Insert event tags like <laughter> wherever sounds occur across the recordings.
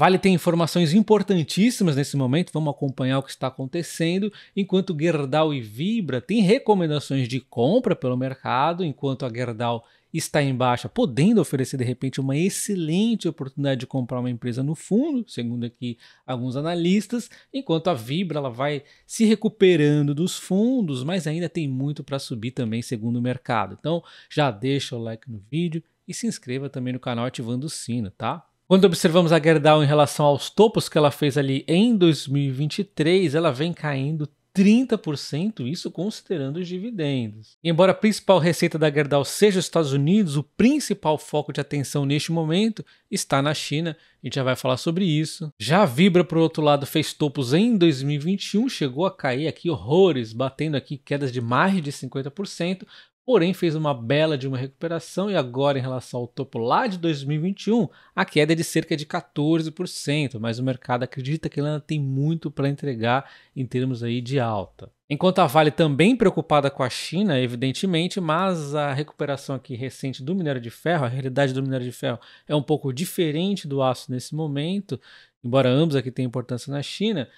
Vale tem informações importantíssimas nesse momento, vamos acompanhar o que está acontecendo. Enquanto Gerdau e Vibra têm recomendações de compra pelo mercado, enquanto a Gerdau está em baixa, podendo oferecer de repente uma excelente oportunidade de comprar uma empresa no fundo, segundo aqui alguns analistas, enquanto a Vibra ela vai se recuperando dos fundos, mas ainda tem muito para subir também, segundo o mercado. Então, já deixa o like no vídeo e se inscreva também no canal ativando o sino, tá? Quando observamos a Gerdau em relação aos topos que ela fez ali em 2023, ela vem caindo 30%, isso considerando os dividendos. E embora a principal receita da Gerdau seja os Estados Unidos, o principal foco de atenção neste momento está na China, a gente já vai falar sobre isso. Já a Vibra, por outro lado, fez topos em 2021, chegou a cair aqui horrores, batendo aqui quedas de mais de 50%, porém fez uma bela de uma recuperação e agora em relação ao topo lá de 2021, a queda é de cerca de 14%, mas o mercado acredita que ela ainda tem muito para entregar em termos aí de alta. Enquanto a Vale também preocupada com a China, evidentemente, mas a recuperação aqui recente do minério de ferro, a realidade do minério de ferro é um pouco diferente do aço nesse momento, embora ambos aqui tenham importância na China,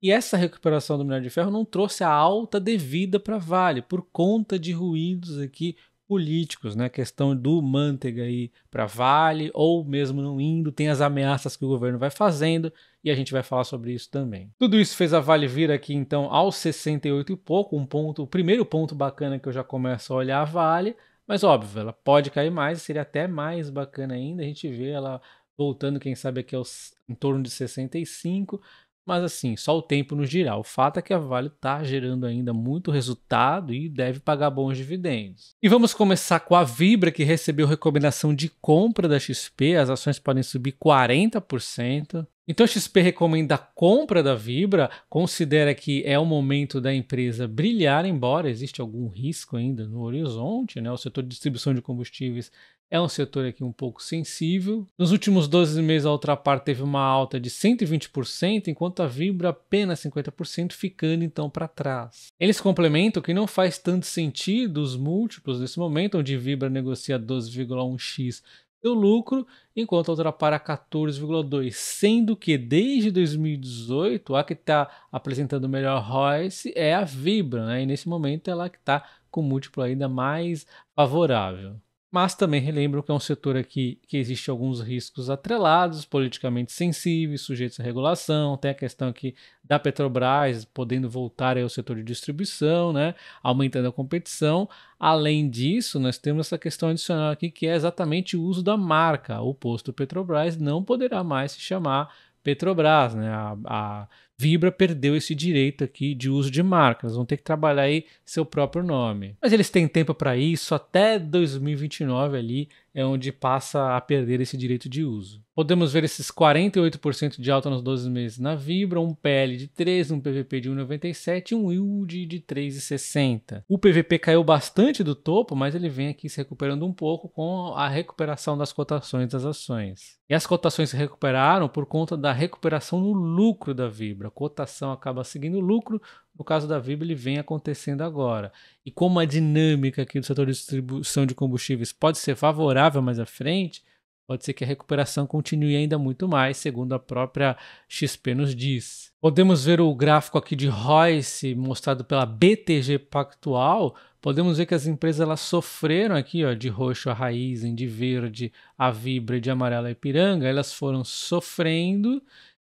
e essa recuperação do minério de ferro não trouxe a alta devida para Vale, por conta de ruídos aqui políticos, né? questão do manteiga aí para Vale, ou mesmo não indo, tem as ameaças que o governo vai fazendo, e a gente vai falar sobre isso também. Tudo isso fez a Vale vir aqui então aos 68 e pouco, um ponto, o primeiro ponto bacana que eu já começo a olhar a Vale, mas óbvio, ela pode cair mais, seria até mais bacana ainda a gente vê ela voltando, quem sabe aqui aos em torno de 65, mas assim, só o tempo nos dirá. O fato é que a Vale está gerando ainda muito resultado e deve pagar bons dividendos. E vamos começar com a Vibra, que recebeu recomendação de compra da XP. As ações podem subir 40%. Então a XP recomenda a compra da Vibra, considera que é o momento da empresa brilhar, embora existe algum risco ainda no horizonte, né? O setor de distribuição de combustíveis é um setor aqui um pouco sensível. Nos últimos 12 meses, a Ultrapar teve uma alta de 120%, enquanto a Vibra apenas 50%, ficando então para trás. Eles complementam que não faz tanto sentido os múltiplos nesse momento, onde Vibra negocia 12,1x seu lucro, enquanto a Ultrapar 14,2, sendo que desde 2018 a que está apresentando o melhor ROIC é a Vibra, né? e nesse momento ela que está com múltiplo ainda mais favorável mas também relembro que é um setor aqui que existe alguns riscos atrelados, politicamente sensíveis, sujeitos à regulação, tem a questão aqui da Petrobras podendo voltar ao setor de distribuição, né, aumentando a competição. Além disso, nós temos essa questão adicional aqui que é exatamente o uso da marca. O posto Petrobras não poderá mais se chamar Petrobras, né? A, a Vibra perdeu esse direito aqui de uso de marcas, vão ter que trabalhar aí seu próprio nome. Mas eles têm tempo para isso até 2029 ali é onde passa a perder esse direito de uso. Podemos ver esses 48% de alta nos 12 meses na Vibra, um PL de 3, um PVP de 1,97 e um yield de 3,60. O PVP caiu bastante do topo, mas ele vem aqui se recuperando um pouco com a recuperação das cotações das ações. E as cotações se recuperaram por conta da recuperação no lucro da Vibra. A cotação acaba seguindo o lucro, no caso da Vibe, ele vem acontecendo agora. E como a dinâmica aqui do setor de distribuição de combustíveis pode ser favorável mais à frente, pode ser que a recuperação continue ainda muito mais, segundo a própria XP nos diz. Podemos ver o gráfico aqui de Royce mostrado pela BTG Pactual. Podemos ver que as empresas elas sofreram aqui, ó, de roxo a raiz, de verde a Vibra, de amarelo a Ipiranga. Elas foram sofrendo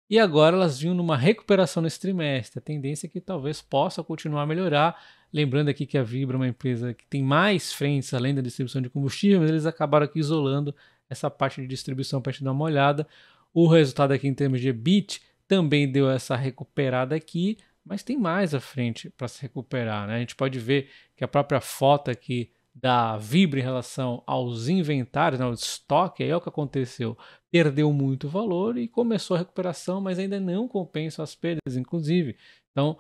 e agora elas vinham numa recuperação nesse trimestre. A tendência é que talvez possa continuar a melhorar. Lembrando aqui que a Vibra é uma empresa que tem mais frentes além da distribuição de combustível, mas eles acabaram aqui isolando essa parte de distribuição para a gente dar uma olhada. O resultado aqui em termos de EBIT também deu essa recuperada aqui, mas tem mais à frente para se recuperar. Né? A gente pode ver que a própria foto aqui da Vibra em relação aos inventários, né, ao estoque, aí é o que aconteceu. Perdeu muito valor e começou a recuperação, mas ainda não compensa as perdas, inclusive. Então,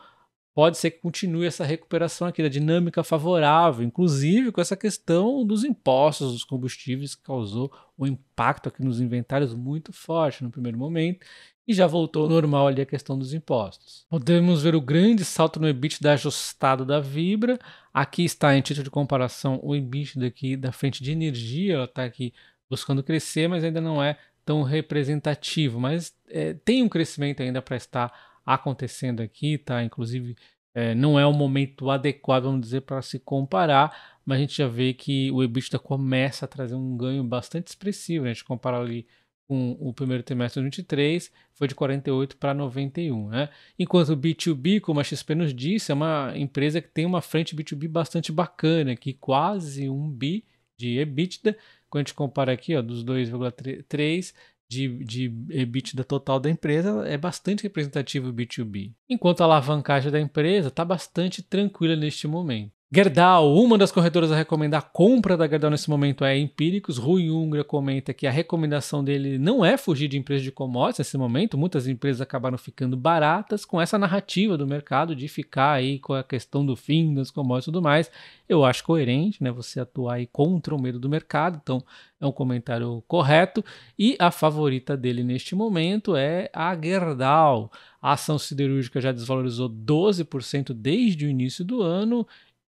pode ser que continue essa recuperação aqui da dinâmica favorável, inclusive com essa questão dos impostos dos combustíveis que causou um impacto aqui nos inventários muito forte no primeiro momento e já voltou ao normal ali a questão dos impostos. Podemos ver o grande salto no EBITDA ajustado da Vibra. Aqui está em título de comparação o EBITDA aqui da frente de energia, ela está aqui buscando crescer, mas ainda não é tão representativo, mas é, tem um crescimento ainda para estar acontecendo aqui, tá? Inclusive, é, não é o momento adequado, vamos dizer, para se comparar, mas a gente já vê que o EBITDA começa a trazer um ganho bastante expressivo. Né? A gente compara ali com o primeiro trimestre de 23, foi de 48 para 91, né? Enquanto o B2B, como a XP nos disse, é uma empresa que tem uma frente B2B bastante bacana, que quase um bi de EBITDA, quando a gente compara aqui, ó, dos 2,3, de, de EBITDA total da empresa, é bastante representativo o B2B. Enquanto a alavancagem da empresa está bastante tranquila neste momento. Gerdau, uma das corretoras a recomendar a compra da Gerdau nesse momento é Empíricos. Rui Ungra comenta que a recomendação dele não é fugir de empresas de commodities nesse momento. Muitas empresas acabaram ficando baratas com essa narrativa do mercado de ficar aí com a questão do fim das commodities e tudo mais. Eu acho coerente, né? Você atuar aí contra o medo do mercado. Então, é um comentário correto. E a favorita dele neste momento é a Gerdau. A ação siderúrgica já desvalorizou 12% desde o início do ano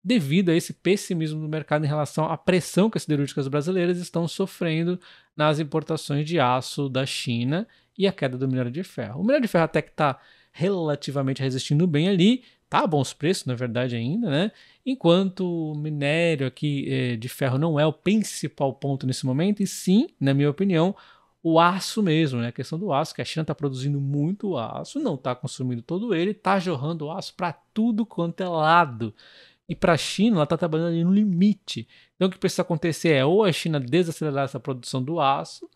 devido a esse pessimismo do mercado em relação à pressão que as siderúrgicas brasileiras estão sofrendo nas importações de aço da China e a queda do minério de ferro. O minério de ferro até que está relativamente resistindo bem ali, tá a bons preços, na verdade, ainda, né? Enquanto o minério aqui eh, de ferro não é o principal ponto nesse momento, e sim, na minha opinião, o aço mesmo, né? A questão do aço, que a China está produzindo muito aço, não está consumindo todo ele, está jorrando aço para tudo quanto é lado. E para a China, ela está trabalhando ali no limite. Então, o que precisa acontecer é ou a China desacelerar essa produção do aço,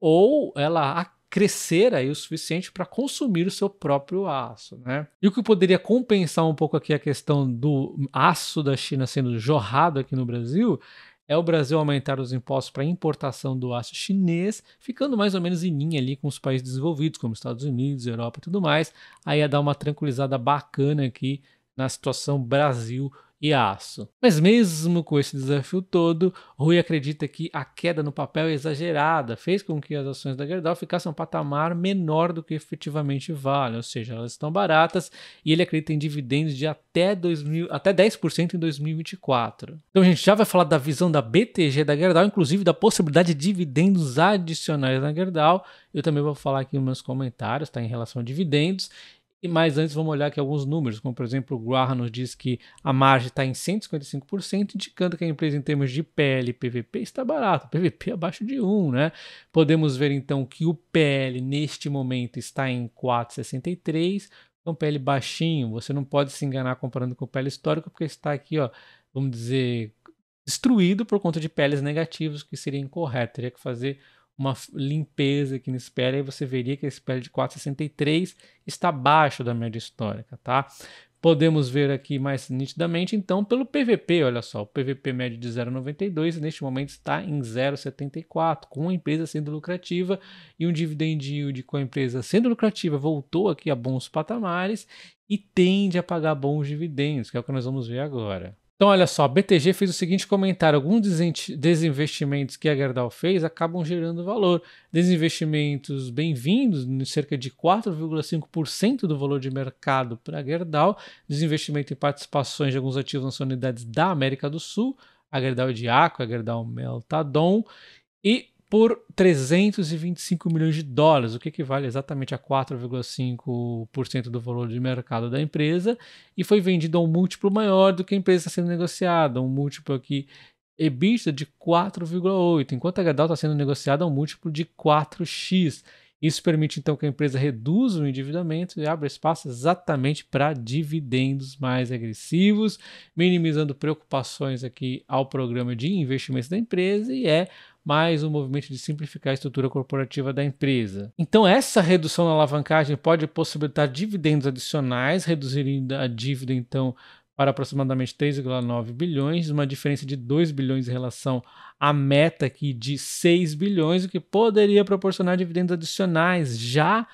ou ela crescer aí o suficiente para consumir o seu próprio aço, né? E o que poderia compensar um pouco aqui a questão do aço da China sendo jorrado aqui no Brasil é o Brasil aumentar os impostos para importação do aço chinês, ficando mais ou menos em linha ali com os países desenvolvidos, como Estados Unidos, Europa e tudo mais. Aí ia dar uma tranquilizada bacana aqui na situação Brasil e aço. Mas mesmo com esse desafio todo, Rui acredita que a queda no papel é exagerada fez com que as ações da Gerdau ficassem um patamar menor do que efetivamente vale, ou seja, elas estão baratas e ele acredita em dividendos de até, 2000, até 10% em 2024. Então a gente já vai falar da visão da BTG da Gerdau, inclusive da possibilidade de dividendos adicionais na Gerdau. Eu também vou falar aqui nos meus comentários, tá, em relação a dividendos. E mais antes, vamos olhar aqui alguns números, como por exemplo, o Graham nos diz que a margem está em 155%, indicando que a empresa, em termos de PL e PVP, está barata, PVP abaixo de 1, né? Podemos ver então que o PL neste momento está em 4,63, então PL baixinho, você não pode se enganar comparando com o PL histórico, porque está aqui, ó, vamos dizer, destruído por conta de PLs negativos, que seria incorreto, teria que fazer uma limpeza aqui nesse PL, aí você veria que esse PL de 4,63 está abaixo da média histórica, tá? Podemos ver aqui mais nitidamente, então, pelo PVP, olha só, o PVP médio de 0,92 neste momento está em 0,74, com a empresa sendo lucrativa e um dividend yield com a empresa sendo lucrativa voltou aqui a bons patamares e tende a pagar bons dividendos, que é o que nós vamos ver agora. Então, olha só, a BTG fez o seguinte comentário: alguns desinvestimentos que a Gerdau fez acabam gerando valor. Desinvestimentos bem-vindos, cerca de 4,5% do valor de mercado para a Gerdau. Desinvestimento em participações de alguns ativos nas unidades da América do Sul, a Gerdau Diaco, a Gerdau Meltadon. E por 325 milhões de dólares, o que equivale exatamente a 4,5% do valor de mercado da empresa, e foi vendido a um múltiplo maior do que a empresa está sendo negociada, um múltiplo aqui EBITDA de 4,8, enquanto a Gerdau está sendo negociada a um múltiplo de 4x. Isso permite então que a empresa reduza o endividamento e abra espaço exatamente para dividendos mais agressivos, minimizando preocupações aqui ao programa de investimentos da empresa e é mais um movimento de simplificar a estrutura corporativa da empresa. Então, essa redução na alavancagem pode possibilitar dividendos adicionais, reduzindo a dívida, então, para aproximadamente 3,9 bilhões, uma diferença de 2 bilhões em relação à meta aqui de 6 bilhões, o que poderia proporcionar dividendos adicionais, já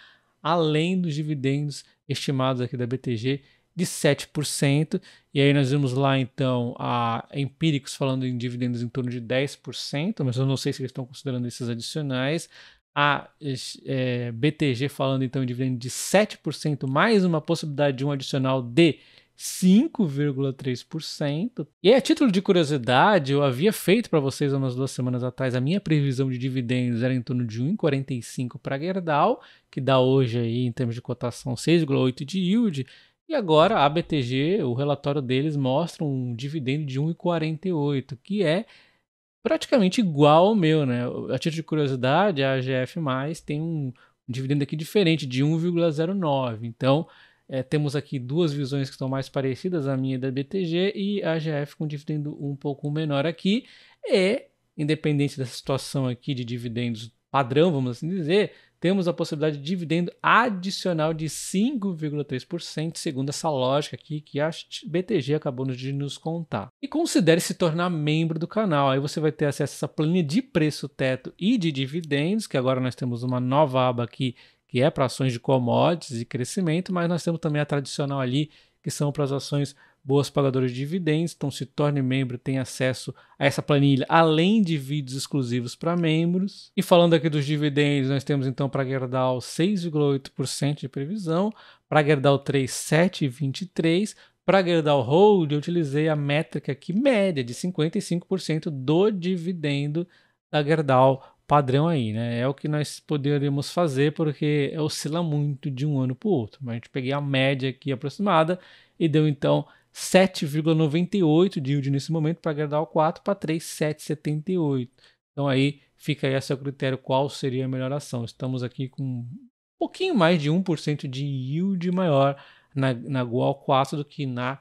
além dos dividendos estimados aqui da BTG de 7%. E aí nós vimos lá então a Empíricos falando em dividendos em torno de 10%, mas eu não sei se eles estão considerando esses adicionais. A é, eh, BTG falando então em dividendo de 7%, mais uma possibilidade de um adicional de 5,3%. E a título de curiosidade, eu havia feito para vocês há umas duas semanas atrás a minha previsão de dividendos era em torno de 1,45 para Gerdau, que dá hoje aí em termos de cotação 6,8 de yield. E agora a BTG, o relatório deles mostra um dividendo de 1,48, que é praticamente igual ao meu, né? A título de curiosidade, a AGF+, tem um dividendo aqui diferente, de 1,09. Então, é, temos aqui duas visões que estão mais parecidas, a minha da BTG e a AGF com dividendo um pouco menor aqui. E, independente dessa situação aqui de dividendos padrão, vamos assim dizer, temos a possibilidade de dividendo adicional de 5,3%, segundo essa lógica aqui que a BTG acabou de nos contar. E considere se tornar membro do canal. Aí você vai ter acesso a essa planilha de preço teto e de dividendos, que agora nós temos uma nova aba aqui que é para ações de commodities e crescimento, mas nós temos também a tradicional ali, que são para as ações boas pagadoras de dividendos, então se torne membro, tem acesso a essa planilha, além de vídeos exclusivos para membros. E falando aqui dos dividendos, nós temos então para Gerdau 6,8% de previsão, para Gerdau 3, 7,23%, para Gerdau Hold, eu utilizei a métrica aqui média de 55% do dividendo da Gerdau padrão aí, né? É o que nós poderíamos fazer porque oscila muito de um ano para o outro. Mas a gente peguei a média aqui aproximada e deu então 7,98 de yield nesse momento para agradar o 4 para 3,778. Então aí fica aí a seu critério qual seria a melhor ação. Estamos aqui com um pouquinho mais de 1% de yield maior na, na Goal 4 do que na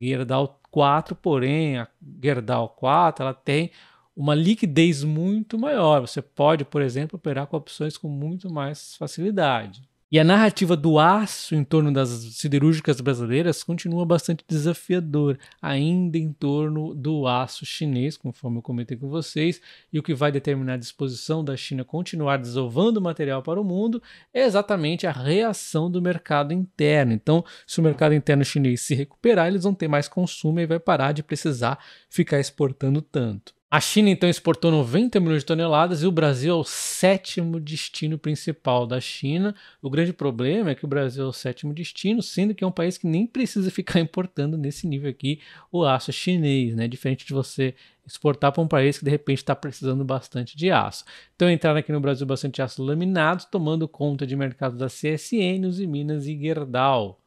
Gerdau 4, porém a Gerdau 4 ela tem uma liquidez muito maior. Você pode, por exemplo, operar com opções com muito mais facilidade. E a narrativa do aço em torno das siderúrgicas brasileiras continua bastante desafiadora, ainda em torno do aço chinês, conforme eu comentei com vocês, e o que vai determinar a disposição da China continuar desovando material para o mundo é exatamente a reação do mercado interno. Então, se o mercado interno chinês se recuperar, eles vão ter mais consumo e vai parar de precisar ficar exportando tanto. A China então exportou 90 milhões de toneladas e o Brasil é o sétimo destino principal da China. O grande problema é que o Brasil é o sétimo destino, sendo que é um país que nem precisa <laughs> ficar importando nesse nível aqui o aço chinês, né? Diferente de você exportar para um país que de repente está precisando bastante de aço. Então entraram aqui no Brasil bastante aço laminado, tomando conta de mercados da CSN, Uzi Minas e Gerdau.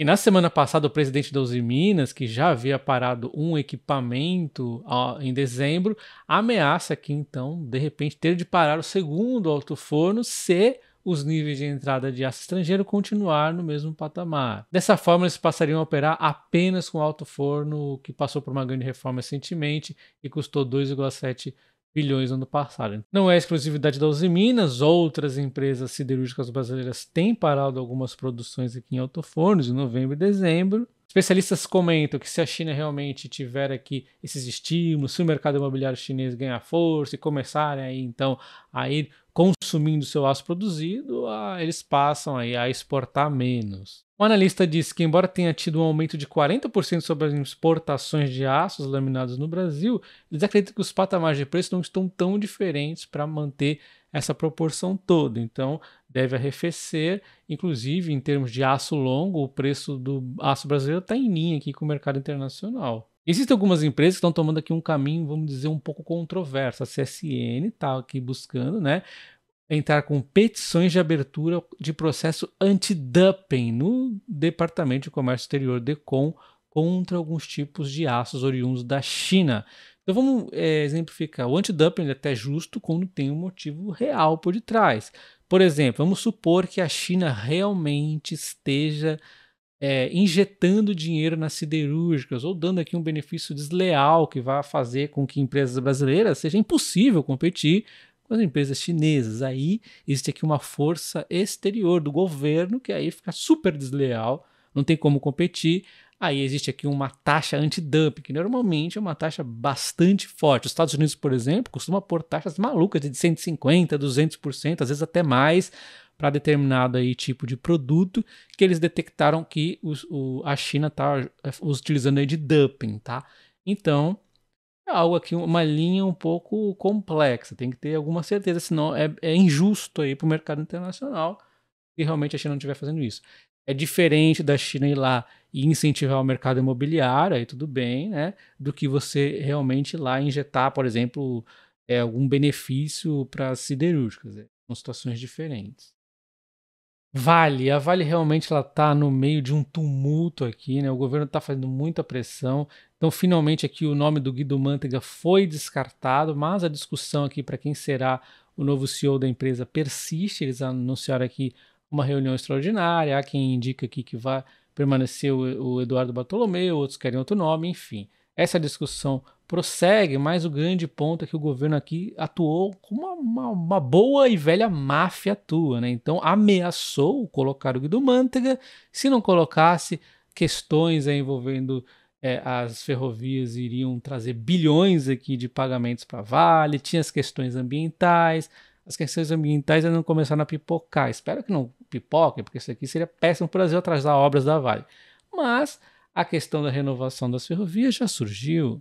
E na semana passada, o presidente da Uzi Minas, que já havia parado um equipamento ó, em dezembro, ameaça que então, de repente, ter de parar o segundo alto forno se os níveis de entrada de aço estrangeiro continuar no mesmo patamar. Dessa forma, eles passariam a operar apenas com alto forno, que passou por uma grande reforma recentemente e custou 2,7 bilhões no ano passado. Não é exclusividade da Uzi Minas, outras empresas siderúrgicas brasileiras têm parado algumas produções aqui em alto em novembro e dezembro, Especialistas comentam que se a China realmente tiver aqui esses estímulos, se o mercado imobiliário chinês ganhar força e começarem aí então a ir consumindo seu aço produzido, eles passam aí a exportar menos. O analista diz que, embora tenha tido um aumento de 40% sobre as exportações de aços laminados no Brasil, eles acreditam que os patamares de preço não estão tão diferentes para manter essa proporção toda. Então, deve arrefecer, inclusive em termos de aço longo, o preço do aço brasileiro está em linha aqui com o mercado internacional. Existem algumas empresas que estão tomando aqui um caminho, vamos dizer, um pouco controverso. A CSN está aqui buscando, né? Entrar com petições de abertura de processo anti-dumping no Departamento de Comércio Exterior, DECOM, contra alguns tipos de aços oriundos da China. Então vamos é, exemplificar. O antidumping é até justo quando tem um motivo real por detrás. Por exemplo, vamos supor que a China realmente esteja é, injetando dinheiro nas siderúrgicas ou dando aqui um benefício desleal que vai fazer com que empresas brasileiras seja impossível competir com as empresas chinesas. Aí existe aqui uma força exterior do governo que aí fica super desleal, não tem como competir. Aí existe aqui uma taxa antidumping, que normalmente é uma taxa bastante forte. Os Estados Unidos, por exemplo, costuma pôr taxas malucas de 150%, 200%, às vezes até mais, para determinado aí tipo de produto que eles detectaram que os, o, a China está eh, utilizando aí de dumping, tá? Então, é algo aqui, uma linha um pouco complexa, tem que ter alguma certeza, senão é, é injusto aí para o mercado internacional se realmente a China não estiver fazendo isso é diferente da China ir lá e incentivar o mercado imobiliário, aí tudo bem, né? Do que você realmente lá injetar, por exemplo, é, algum benefício para as siderúrgicas. Né? São situações diferentes. Vale, a Vale realmente ela está no meio de um tumulto aqui, né? O governo está fazendo muita pressão. Então, finalmente aqui o nome do Guido Mantega foi descartado, mas a discussão aqui para quem será o novo CEO da empresa persiste. Eles anunciaram aqui uma reunião extraordinária, há quem indica aqui que vai permanecer o, o Eduardo Bartolomeu, outros querem outro nome, enfim. Essa discussão prossegue, mas o grande ponto é que o governo aqui atuou como uma, uma, uma boa e velha máfia atua, né? Então ameaçou colocar o Guido Mantega se não colocasse questões envolvendo é, as ferrovias iriam trazer bilhões aqui de pagamentos para Vale, tinha as questões ambientais, as questões ambientais ainda não começaram a pipocar. Espero que não pipoca porque isso aqui seria péssimo para o Brasil atrasar obras da Vale. Mas a questão da renovação das ferrovias já surgiu.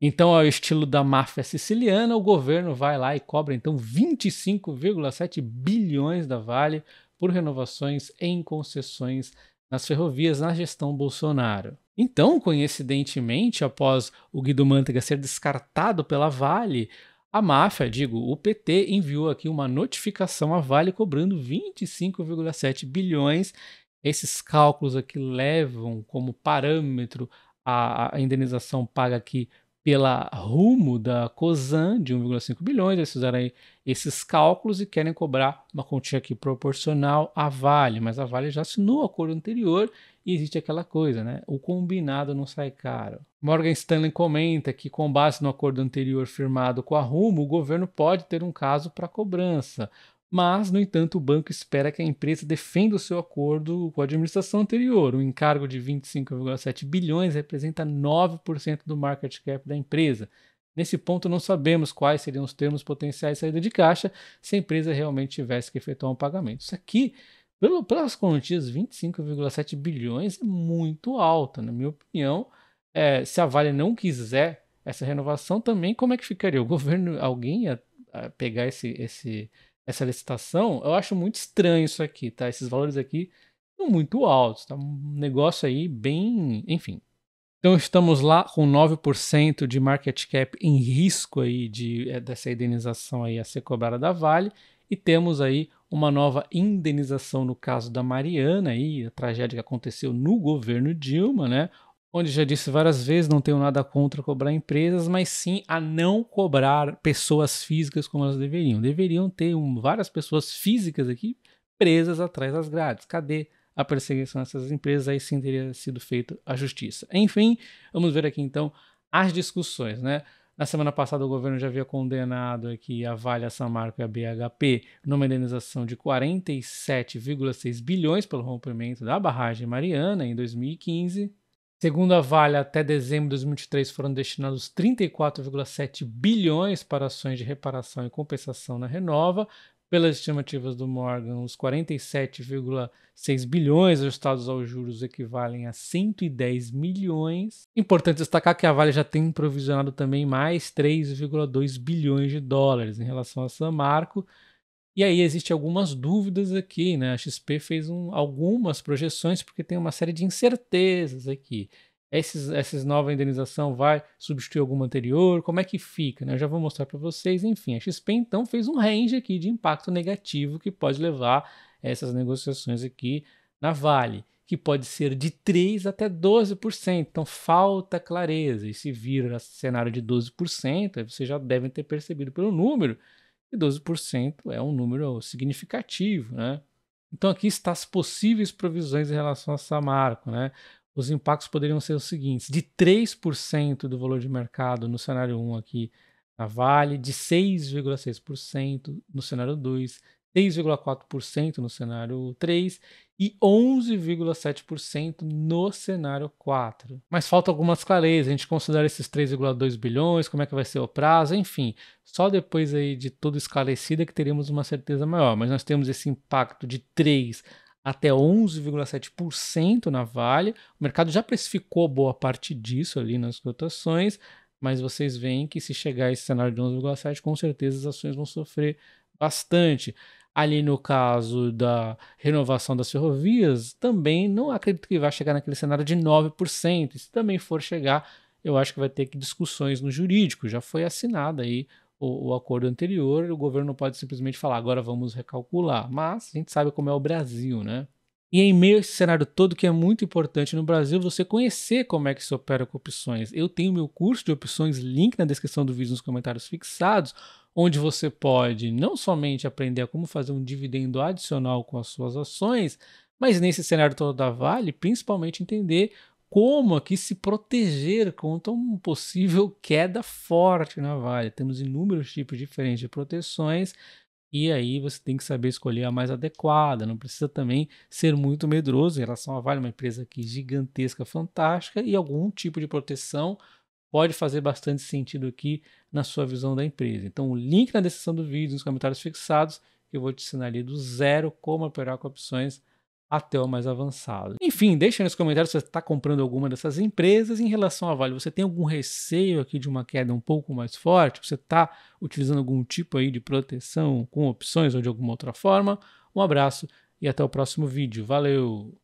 Então, ao estilo da máfia siciliana, o governo vai lá e cobra então 25,7 bilhões da Vale por renovações em concessões nas ferrovias na gestão Bolsonaro. Então, coincidentemente, após o Guido Mantega ser descartado pela Vale, a máfia, digo, o PT enviou aqui uma notificação à Vale cobrando 25,7 bilhões. Esses cálculos aqui levam como parâmetro a, a indenização paga aqui pela Rumo da COSAN de 1,5 bilhões. Eles fizeram aí esses cálculos e querem cobrar uma quantia aqui proporcional à Vale, mas a Vale já assinou o acordo anterior e existe aquela coisa, né? O combinado não sai caro. Morgan Stanley comenta que, com base no acordo anterior firmado com a Rumo, o governo pode ter um caso para cobrança. Mas, no entanto, o banco espera que a empresa defenda o seu acordo com a administração anterior. O encargo de 25,7 bilhões representa 9% do market cap da empresa. Nesse ponto, não sabemos quais seriam os termos potenciais de saída de caixa se a empresa realmente tivesse que efetuar um pagamento. Isso aqui pelo, pelas quantias 25,7 bilhões é muito alta, na minha opinião. É, se a Vale não quiser essa renovação, também como é que ficaria? O <laughs> governo, alguém ia ah, pegar esse, esse, essa licitação? Eu acho muito estranho isso aqui, tá? Esses valores aqui são muito altos, tá? Um negócio aí bem, enfim. Então estamos lá com 9% de market cap em risco aí de, eh, dessa indenização aí a ser cobrada da Vale e temos aí uma nova indenização no caso da Mariana, aí, a tragédia que aconteceu no governo Dilma, né? Onde já disse várias vezes, não tenho nada contra cobrar empresas, mas sim a não cobrar pessoas físicas como elas deveriam. Deveriam ter um, várias pessoas físicas aqui presas atrás das grades. Cadê a perseguição dessas empresas? Aí sim teria sido feita a justiça. Enfim, vamos ver aqui então as discussões, né? Na semana passada, o governo já havia condenado aqui a Vale, a Samarco e a BHP numa indenização de 47,6 bilhões pelo rompimento da barragem Mariana em 2015. Segundo a Vale, até dezembro de 2023 foram destinados 34,7 bilhões para ações de reparação e compensação na Renova, pelas estimativas do Morgan, os 47,6 bilhões ajustados aos juros equivalem a 110 milhões. Importante destacar que a Vale já tem provisionado também mais 3,2 bilhões de dólares em relação a Marco. E aí existe algumas dúvidas aqui, né? A XP fez um, algumas projeções porque tem uma série de incertezas aqui. Esses, essas nova indenização vai substituir alguma anterior? Como é que fica? Né? Eu já vou mostrar para vocês. Enfim, a XP então fez um range aqui de impacto negativo que pode levar essas negociações aqui na Vale, que pode ser de 3 até 12%. Então falta clareza. E se vira cenário de 12%, vocês já devem ter percebido pelo número que 12% é um número significativo, né? Então aqui está as possíveis provisões em relação a Samarco, né? os impactos poderiam ser os seguintes: de 3% do valor de mercado no cenário 1 aqui na Vale, de 6,6% no cenário 2, 6,4% no cenário 3 e 11,7% no cenário 4. Mas falta algumas clarezas, a gente considera esses 3,2 bilhões, como é que vai ser o prazo, enfim, só depois aí de tudo esclarecido é que teremos uma certeza maior, mas nós temos esse impacto de 3 até 11,7% na Vale. O mercado já precificou boa parte disso ali nas cotações, mas vocês veem que se chegar esse cenário de 11,7, com certeza as ações vão sofrer bastante. Ali no caso da renovação das ferrovias, também não acredito que vai chegar naquele cenário de 9%. Se também for chegar, eu acho que vai ter que discussões no jurídico. Já foi assinada aí o, o, acordo anterior, o governo pode simplesmente falar, agora vamos recalcular. Mas a gente sabe como é o Brasil, né? E em meio a esse cenário todo, que é muito importante no Brasil, você conhecer como é que se opera com opções. Eu tenho meu curso de opções, link na descrição do vídeo nos comentários fixados, onde você pode não somente aprender a como fazer um dividendo adicional com as suas ações, mas nesse cenário todo da Vale, principalmente entender como aqui se proteger contra uma possível queda forte na Vale? Temos inúmeros tipos diferentes de proteções e aí você tem que saber escolher a mais adequada. Não precisa também ser muito medroso em relação à Vale, uma empresa aqui gigantesca, fantástica e algum tipo de proteção pode fazer bastante sentido aqui na sua visão da empresa. Então, o link na descrição do vídeo, nos comentários fixados, eu vou te ensinar ali do zero como operar com opções até o mais avançado. Enfim, deixa nos comentários se você está comprando alguma dessas empresas. Em relação à Vale, você tem algum receio aqui de uma queda um pouco mais forte? Você está utilizando algum tipo aí de proteção com opções ou de alguma outra forma? Um abraço e até o próximo vídeo. Valeu!